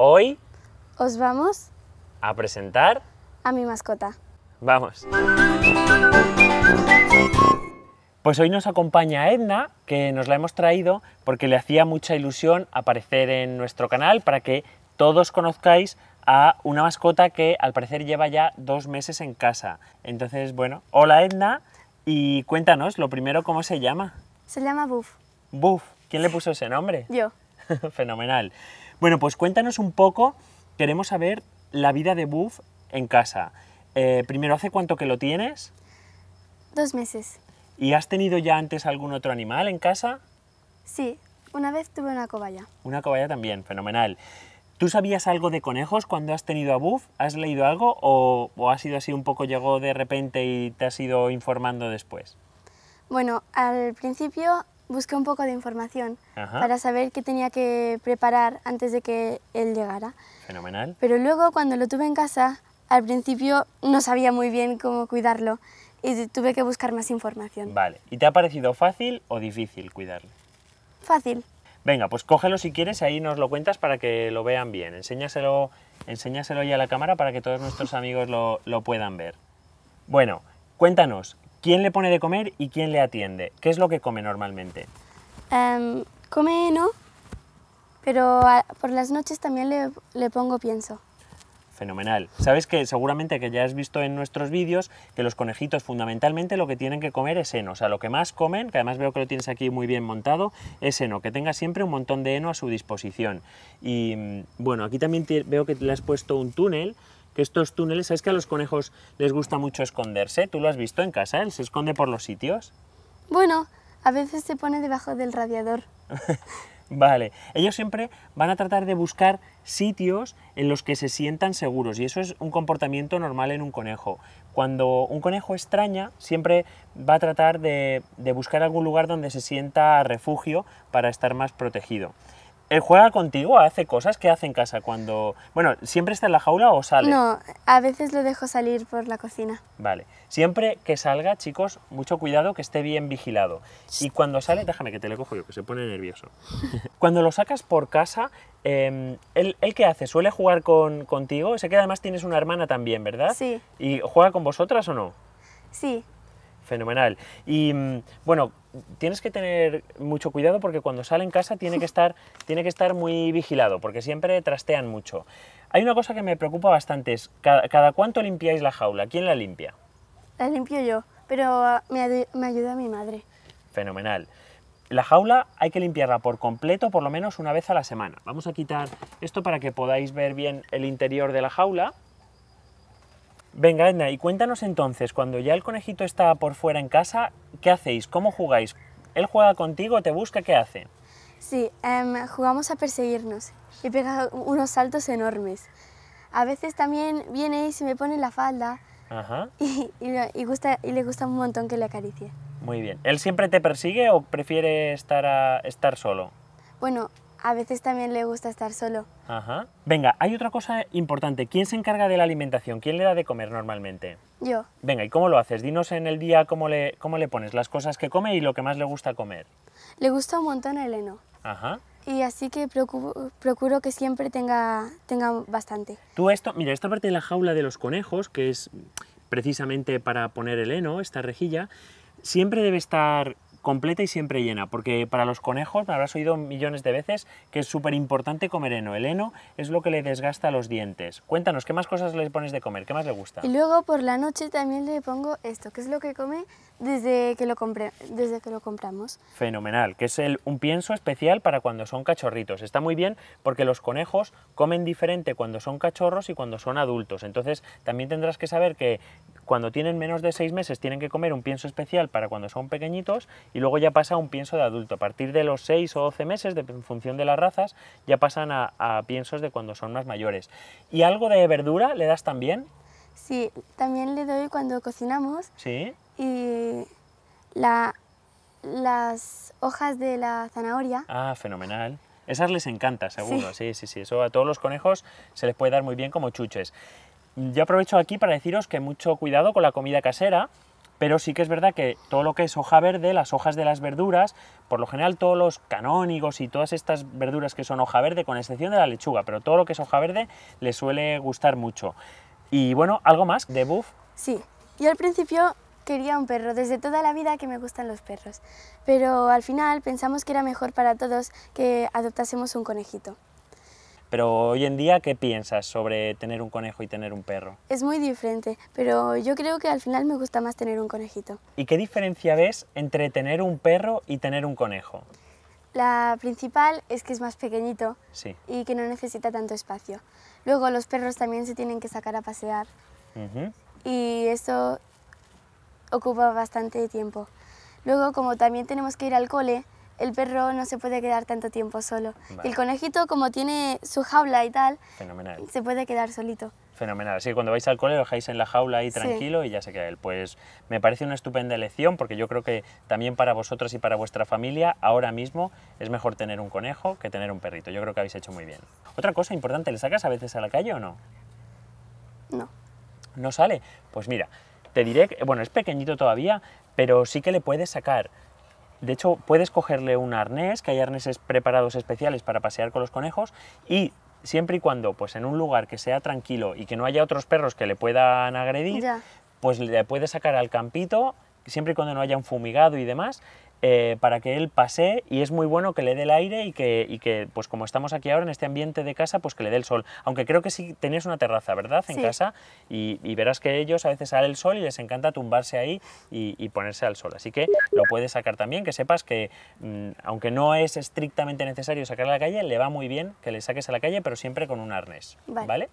Hoy os vamos a presentar a mi mascota. Vamos. Pues hoy nos acompaña Edna, que nos la hemos traído porque le hacía mucha ilusión aparecer en nuestro canal para que todos conozcáis a una mascota que al parecer lleva ya dos meses en casa. Entonces, bueno, hola Edna y cuéntanos lo primero cómo se llama. Se llama Buff. Buff, ¿quién le puso ese nombre? Yo. Fenomenal. Bueno, pues cuéntanos un poco, queremos saber la vida de Buff en casa. Eh, primero, ¿hace cuánto que lo tienes? Dos meses. ¿Y has tenido ya antes algún otro animal en casa? Sí, una vez tuve una cobaya. Una cobaya también, fenomenal. ¿Tú sabías algo de conejos cuando has tenido a Buff? ¿Has leído algo o, o ha sido así un poco, llegó de repente y te has ido informando después? Bueno, al principio busqué un poco de información para saber qué tenía que preparar antes de que él llegara. Fenomenal. Pero luego cuando lo tuve en casa, al principio no sabía muy bien cómo cuidarlo y tuve que buscar más información. Vale. ¿Y te ha parecido fácil o difícil cuidarlo? Fácil. Venga, pues cógelo si quieres, ahí nos lo cuentas para que lo vean bien. Enséñaselo, enséñaselo ya a la cámara para que todos nuestros amigos lo, lo puedan ver. Bueno, cuéntanos, ¿Quién le pone de comer y quién le atiende? ¿Qué es lo que come normalmente? Em, come heno, pero por las noches también le, pongo pienso fenomenal. Sabes que seguramente que ya has visto en nuestros vídeos que los conejitos fundamentalmente lo que tienen que comer es heno, o sea, lo que más comen, que además veo que lo tienes aquí muy bien montado, es heno, que tenga siempre un montón de heno a su disposición. Y mm, bueno, aquí también veo que le has puesto un túnel estos túneles, ¿sabes que a los conejos les gusta mucho esconderse? ¿Tú lo has visto en casa? ¿Él se esconde por los sitios? Bueno, a veces se pone debajo del radiador. Vale, ellos siempre van a tratar de buscar sitios en los que se sientan seguros y eso es un comportamiento normal en un conejo. Cuando un conejo extraña, siempre va a tratar de, de buscar algún lugar donde se sienta refugio para estar más protegido. Él juega contigo, hace cosas que hace en casa cuando... Bueno, ¿siempre está en la jaula o sale? No, a veces lo dejo salir por la cocina. Vale. Siempre que salga, chicos, mucho cuidado que esté bien vigilado. Y cuando sale, déjame que te le cojo yo, que se pone nervioso. cuando lo sacas por casa, el em, ¿él, qué hace? ¿Suele jugar contigo? Sé que además tienes una hermana también, ¿verdad? Sí. ¿Y juega con vosotras o no? Sí. Fenomenal. Y mm, bueno, tienes que tener mucho cuidado porque cuando sale en casa tiene que estar, tiene que estar muy vigilado, porque siempre trastean mucho. Hay una cosa que me preocupa bastante, es cada, cuánto limpiáis la jaula, ¿quién la limpia? La limpio yo, pero ah, me ayuda mi madre. Fenomenal. La jaula hay que limpiarla por completo por lo menos una vez a la semana. Vamos a quitar esto para que podáis ver bien el interior de la jaula. Venga, Edna, y cuéntanos entonces, cuando ya el conejito está por fuera en casa, ¿qué hacéis? ¿Cómo jugáis? ¿Él juega contigo, te busca, qué hace? Sí, em, jugamos a perseguirnos y pega unos saltos enormes. A veces también viene y se me pone la falda Y, gusta, y le gusta un montón que le acaricie. Muy bien. ¿Él siempre te persigue o prefiere estar, estar solo? Bueno, a veces también le gusta estar solo. Ajá. Venga, hay otra cosa importante. ¿Quién se encarga de la alimentación? ¿Quién le da de comer normalmente? Yo. Venga, ¿y cómo lo haces? Dinos en el día cómo le, cómo le pones las cosas que come y lo que más le gusta comer. Le gusta un montón el heno. Ajá. Y así que procuro, que siempre tenga, tenga bastante. Tú esto, mira, esta parte de la jaula de los conejos, que es precisamente para poner el heno, esta rejilla, siempre debe estar completa y siempre llena, porque para los conejos, me habrás oído millones de veces, que es súper importante comer heno. El heno es lo que le desgasta los dientes. Cuéntanos, ¿qué más cosas le pones de comer? ¿Qué más le gusta? Y luego por la noche también le pongo esto, que es lo que come desde que lo, desde que lo compramos. Fenomenal, que es un pienso especial para cuando son cachorritos. Está muy bien porque los conejos comen diferente cuando son cachorros y cuando son adultos. Entonces también tendrás que saber que cuando tienen menos de seis meses tienen que comer un pienso especial para cuando son pequeñitos y luego ya pasa a un pienso de adulto. A partir de los 6 o 12 meses, de, en función de las razas, ya pasan a, piensos de cuando son más mayores. ¿Y algo de verdura le das también? Sí, también le doy cuando cocinamos. Sí. Y las hojas de la zanahoria. Ah, fenomenal. Esas les encanta, seguro. Sí. sí, sí, Eso a todos los conejos se les puede dar muy bien como chuches. Yo aprovecho aquí para deciros que mucho cuidado con la comida casera, pero sí que es verdad que todo lo que es hoja verde, las hojas de las verduras, por lo general todos los canónigos y todas estas verduras que son hoja verde, con excepción de la lechuga, pero todo lo que es hoja verde le suele gustar mucho. Y bueno, ¿algo más de Buff? Sí, y al principio quería un perro, desde toda la vida que me gustan los perros, pero al final pensamos que era mejor para todos que adoptásemos un conejito. Pero hoy en día, ¿qué piensas sobre tener un conejo y tener un perro? Es muy diferente, pero yo creo que al final me gusta más tener un conejito. ¿Y qué diferencia ves entre tener un perro y tener un conejo? La principal es que es más pequeñito y que no necesita tanto espacio. Luego los perros también se tienen que sacar a pasear y eso ocupa bastante tiempo. Luego como también tenemos que ir al cole, el perro no se puede quedar tanto tiempo solo. El conejito, como tiene su jaula y tal, Fenomenal. se puede quedar solito. Fenomenal. Así cuando vais al cole lo dejáis en la jaula ahí tranquilo y ya se queda él. Pues me parece una estupenda elección porque yo creo que también para vosotros y para vuestra familia ahora mismo es mejor tener un conejo que tener un perrito. Yo creo que habéis hecho muy bien. Otra cosa importante, ¿le sacas a veces a la calle o no? No. ¿No sale? Pues mira, te diré, que, bueno, es pequeñito todavía, pero sí que le puedes sacar de hecho, puedes cogerle un arnés, que hay arneses preparados especiales para pasear con los conejos, y siempre y cuando, pues en un lugar que sea tranquilo y que no haya otros perros que le puedan agredir, pues le puedes sacar al campito, siempre y cuando no haya un fumigado y demás, eh, para que él pase y es muy bueno que le dé el aire y que, que, pues como estamos aquí ahora en este ambiente de casa, pues que le dé el sol. Aunque creo que si tenéis una terraza, ¿verdad? En casa y, verás que ellos a veces sale el sol y les encanta tumbarse ahí y, ponerse al sol. Así que lo puedes sacar también, que sepas que mm, aunque no es estrictamente necesario sacar a la calle, le va muy bien que le saques a la calle, pero siempre con un arnés. ¿vale?